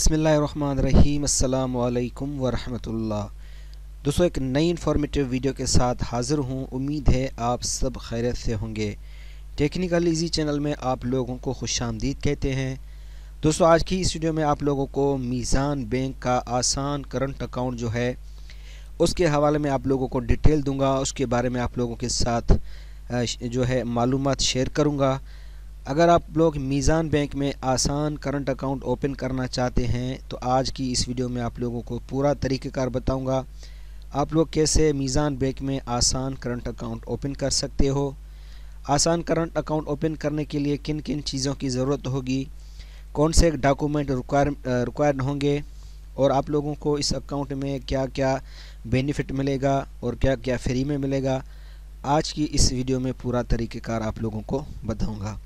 बसमीम् अल्लाम दोस्तों एक नई इन्फॉर्मेटिव वीडियो के साथ हाज़िर हूँ उम्मीद है आप सब खैरत से होंगे टेक्निकल इजी चैनल में आप लोगों को खुश आमदीद कहते हैं दोस्तों आज की इस वीडियो में आप लोगों को मीज़ान बैंक का आसान करंट अकाउंट जो है उसके हवाले में आप लोगों को डिटेल दूँगा उसके बारे में आप लोगों के साथ जो है मालूम शेयर करूँगा अगर आप लोग मीज़ान बैंक में आसान करंट अकाउंट ओपन करना चाहते हैं तो आज की इस वीडियो में आप लोगों को पूरा तरीक़ेकार बताऊंगा आप लोग कैसे मीज़ान बैंक में आसान करंट अकाउंट ओपन कर सकते हो आसान करंट अकाउंट ओपन करने के लिए किन किन चीज़ों की ज़रूरत होगी कौन से डॉक्यूमेंट रिक्वायर रिक्वायर्ड होंगे और आप लोगों को इस अकाउंट में क्या क्या बेनिफिट मिलेगा और क्या क्या फ्री में मिलेगा आज की इस वीडियो में पूरा तरीक़ेकार आप लोगों को बताऊंगा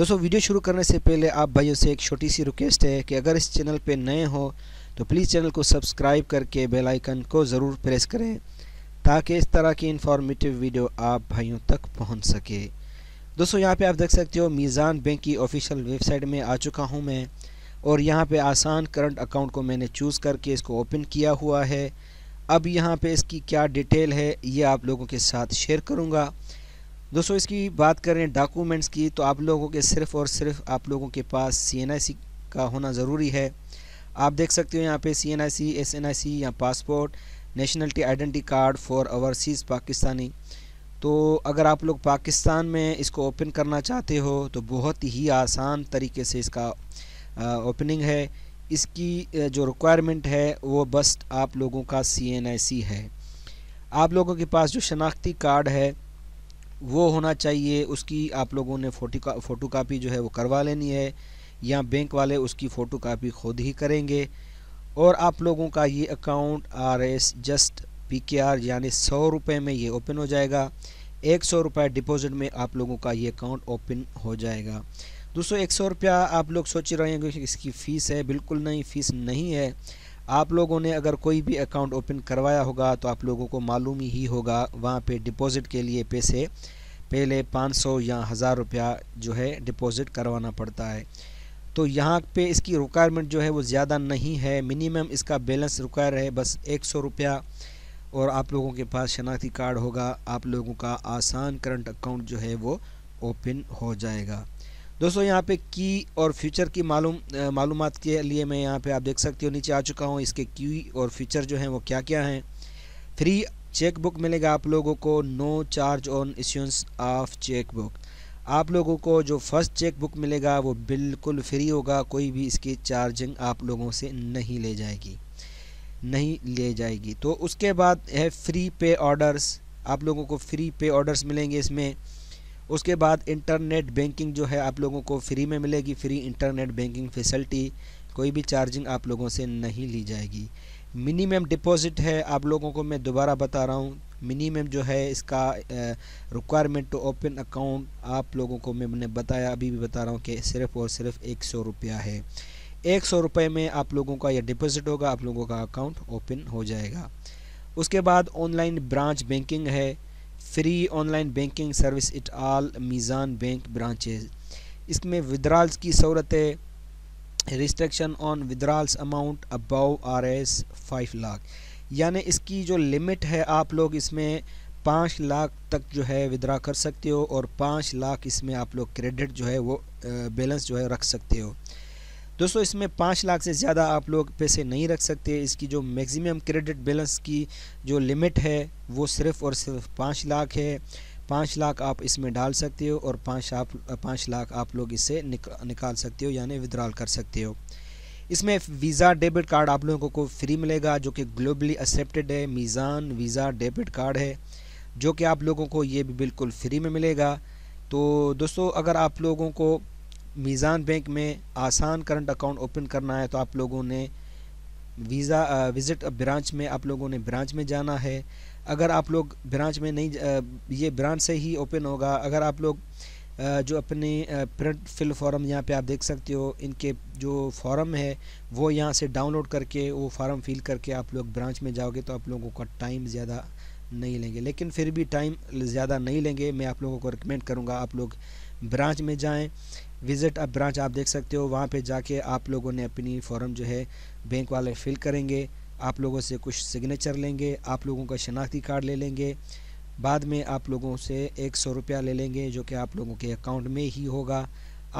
दोस्तों वीडियो शुरू करने से पहले आप भाइयों से एक छोटी सी रिक्वेस्ट है कि अगर इस चैनल पर नए हो तो प्लीज़ चैनल को सब्सक्राइब करके बेल आइकन को ज़रूर प्रेस करें ताकि इस तरह की इन्फॉर्मेटिव वीडियो आप भाइयों तक पहुंच सके दोस्तों यहाँ पे आप देख सकते हो मीज़ान बैंक की ऑफिशियल वेबसाइट में आ चुका हूँ मैं और यहाँ पे आसान करंट अकाउंट को मैंने चूज़ करके इसको ओपन किया हुआ है अब यहाँ पर इसकी क्या डिटेल है ये आप लोगों के साथ शेयर करूँगा दोस्तों इसकी बात करें डॉक्यूमेंट्स की तो आप लोगों के सिर्फ़ और सिर्फ आप लोगों के पास सी का होना ज़रूरी है आप देख सकते हो यहाँ पे C N I C S N I C या passport nationality identity card for overseas Pakistani तो अगर आप लोग पाकिस्तान में इसको ओपन करना चाहते हो तो बहुत ही आसान तरीके से इसका ओपनिंग है इसकी जो रिक्वायरमेंट है वो बस आप लोगों का सी एन आई सी है आप लोगों के पास जो शनाख्ती कार्ड है वो होना चाहिए उसकी आप लोगों ने फोटो का फ़ोटो कापी जो है वो करवा लेनी है या बैंक वाले उसकी फ़ोटो कापी खुद ही करेंगे और आप लोगों का ये account R S just P K R यानी सौ रुपये में ये ओपन हो जाएगा एक सौ रुपये डिपोज़िट में आप लोगों का ये अकाउंट ओपन हो जाएगा दोस्तों एक सौ रुपया आप लोग सोच रहे हैं कि इसकी फ़ीस है बिल्कुल नहीं फ़ीस नहीं है आप लोगों ने अगर कोई भी अकाउंट ओपन करवाया होगा तो आप लोगों को मालूम ही होगा वहाँ पे डिपॉज़िट के लिए पैसे पहले 500 या हज़ार रुपया जो है डिपॉज़िट करवाना पड़ता है तो यहाँ पे इसकी रिक्वायरमेंट जो है वो ज़्यादा नहीं है मिनिमम इसका बैलेंस रिक्वायर है बस एक सौ रुपया और आप लोगों के पास शनाख्ती कार्ड होगा आप लोगों का आसान करंट अकाउंट जो है वो ओपन हो जाएगा दोस्तों यहाँ पे की और फ्यूचर की मालूम मालूम के लिए मैं यहाँ पे आप देख सकते हो नीचे आ चुका हूँ इसके की और फ्यूचर जो हैं वो क्या क्या हैं फ्री चेक बुक मिलेगा आप लोगों को no charge on issuance of cheque book आप लोगों को जो फर्स्ट चेक बुक मिलेगा वो बिल्कुल फ्री होगा कोई भी इसकी चार्जिंग आप लोगों से नहीं ले जाएगी नहीं ले जाएगी तो उसके बाद है फ्री पे ऑर्डर्स आप लोगों को फ्री पे ऑर्डर्स मिलेंगे इसमें उसके बाद इंटरनेट बैंकिंग जो है आप लोगों को फ्री में मिलेगी फ्री इंटरनेट बैंकिंग फैसिलिटी कोई भी चार्जिंग आप लोगों से नहीं ली जाएगी मिनिमम डिपॉजिट है आप लोगों को मैं दोबारा बता रहा हूँ मिनिमम जो है इसका रिक्वायरमेंट टू ओपन अकाउंट आप लोगों को मैंने बताया अभी भी बता रहा हूँ कि सिर्फ़ और सिर्फ एक सौ रुपया है एक सौ रुपये में आप लोगों का यह डिपॉजिट होगा आप लोगों का अकाउंट ओपन हो जाएगा उसके बाद ऑनलाइन ब्रांच बैंकिंग है free online banking service at all Meezan bank branches इसमें विद्राल्स की सहूलत है restriction on withdrawals amount above R S five lakh यानी इसकी जो लिमिट है आप लोग इसमें पाँच लाख तक जो है विद्रा कर सकते हो और पाँच लाख इसमें आप लोग क्रेडिट जो है वो बैलेंस जो है रख सकते हो दोस्तों इसमें पाँच लाख से ज़्यादा आप लोग पैसे नहीं रख सकते इसकी जो मैक्सिमम क्रेडिट बैलेंस की जो लिमिट है वो सिर्फ़ और सिर्फ पाँच लाख है पाँच लाख आप इसमें डाल सकते हो और पाँच आप पाँच लाख आप लोग इसे निक, निकाल सकते हो यानी विदड्रॉल कर सकते हो इसमें वीज़ा डेबिट कार्ड आप लोगों को फ्री मिलेगा जो कि ग्लोबली एक्सेप्टेड है मीज़ान वीज़ा डेबिट कार्ड है जो कि आप लोगों को ये भी बिल्कुल फ्री में मिलेगा तो दोस्तों अगर आप लोगों को मीज़ान बैंक में आसान करंट अकाउंट ओपन करना है तो आप लोगों ने वीज़ा विज़िट ब्रांच में आप लोगों ने ब्रांच में जाना है अगर आप लोग ब्रांच में नहीं आ, ये ब्रांच से ही ओपन होगा अगर आप लोग आ, जो अपने प्रिंट फिल फॉर्म यहाँ पे आप देख सकते हो इनके जो फॉर्म है वो यहाँ से डाउनलोड करके वो फॉर्म फिल करके आप लोग ब्रांच में जाओगे तो आप लोगों का टाइम ज़्यादा नहीं लेंगे लेकिन फिर भी टाइम ज़्यादा नहीं लेंगे मैं आप लोगों को रिकमेंड करूँगा आप लोग ब्रांच में जाएँ विज़िट अब ब्रांच आप देख सकते हो वहाँ पर जाके आप लोगों ने अपनी फॉर्म जो है बैंक वाले फिल करेंगे आप लोगों से कुछ सिग्नेचर लेंगे आप लोगों का शनाख्ती कार्ड ले लेंगे बाद में आप लोगों से एक सौ रुपया ले लेंगे जो कि आप लोगों के अकाउंट में ही होगा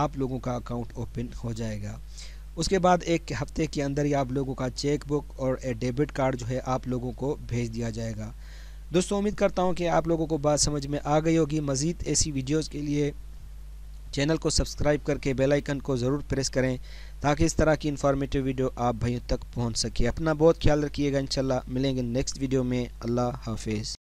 आप लोगों का अकाउंट ओपन हो जाएगा उसके बाद एक हफ़्ते के अंदर ही आप लोगों का चेक बुक और डेबिट कार्ड जो है आप लोगों को भेज दिया जाएगा दोस्तों उम्मीद करता हूँ कि आप लोगों को बात समझ में आ गई होगी मज़ीद ऐसी वीडियोस के लिए चैनल को सब्सक्राइब करके बेल आइकन को ज़रूर प्रेस करें ताकि इस तरह की इन्फॉर्मेटिव वीडियो आप भाइयों तक पहुँच सके अपना बहुत ख्याल रखिएगा इंशाल्लाह मिलेंगे नेक्स्ट वीडियो में अल्लाह हाफिज़